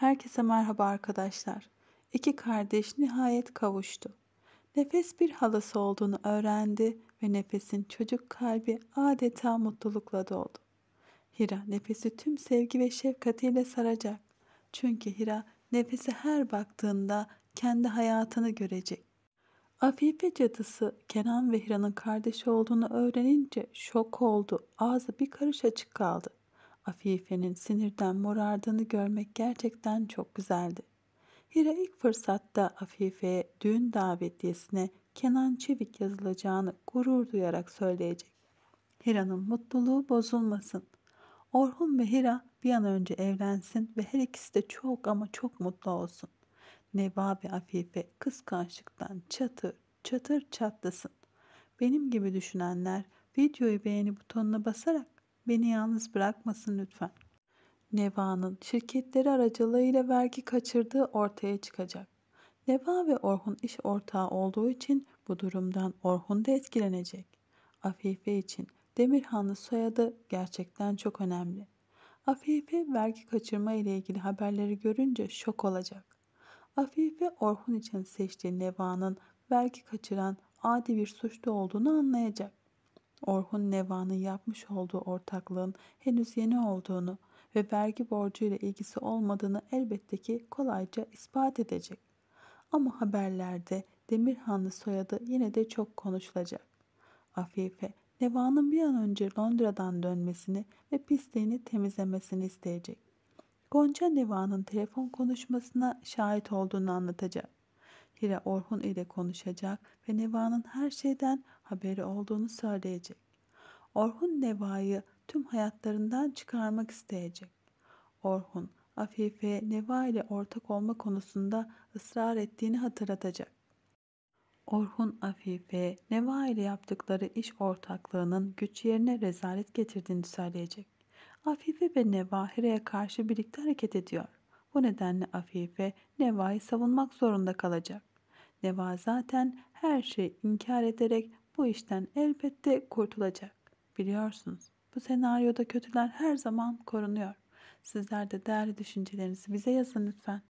Herkese merhaba arkadaşlar. İki kardeş nihayet kavuştu. Nefes bir halası olduğunu öğrendi ve Nefes'in çocuk kalbi adeta mutlulukla doldu. Hira Nefes'i tüm sevgi ve şefkatiyle saracak. Çünkü Hira Nefes'e her baktığında kendi hayatını görecek. Afife cadısı Kenan ve Hira'nın kardeş olduğunu öğrenince şok oldu. Ağzı bir karış açık kaldı. Afife'nin sinirden morardığını görmek gerçekten çok güzeldi. Hira ilk fırsatta Afife'ye düğün davetiyesine Kenan Çevik yazılacağını gurur duyarak söyleyecek. Hira'nın mutluluğu bozulmasın. Orhun ve Hira bir an önce evlensin ve her ikisi de çok ama çok mutlu olsun. Neva ve Afife kıskançlıktan çatır çatır çatlasın. Benim gibi düşünenler videoyu beğeni butonuna basarak Beni yalnız bırakmasın lütfen. Neva'nın şirketleri aracılığıyla vergi kaçırdığı ortaya çıkacak. Neva ve Orhun iş ortağı olduğu için bu durumdan Orhun da etkilenecek. Afife için Demirhanlı soyadı gerçekten çok önemli. Afife vergi kaçırma ile ilgili haberleri görünce şok olacak. Afife Orhun için seçtiği Neva'nın vergi kaçıran adi bir suçlu olduğunu anlayacak. Orhun Neva'nın yapmış olduğu ortaklığın henüz yeni olduğunu ve vergi borcuyla ilgisi olmadığını elbette ki kolayca ispat edecek. Ama haberlerde Demirhanlı soyadı yine de çok konuşulacak. Afife, Neva'nın bir an önce Londra'dan dönmesini ve pisliğini temizlemesini isteyecek. Gonca Neva'nın telefon konuşmasına şahit olduğunu anlatacak. Hira Orhun ile konuşacak ve Neva'nın her şeyden haberi olduğunu söyleyecek. Orhun Neva'yı tüm hayatlarından çıkarmak isteyecek. Orhun, Afife Neva ile ortak olma konusunda ısrar ettiğini hatırlatacak. Orhun Afife, Neva ile yaptıkları iş ortaklığının güç yerine rezalet getirdiğini söyleyecek. Afife ve Neva Hira'ya karşı birlikte hareket ediyor. Bu nedenle Afife, Neva'yı savunmak zorunda kalacak. Neva zaten her şeyi inkar ederek bu işten elbette kurtulacak. Biliyorsunuz bu senaryoda kötüler her zaman korunuyor. Sizler de değerli düşüncelerinizi bize yazın lütfen.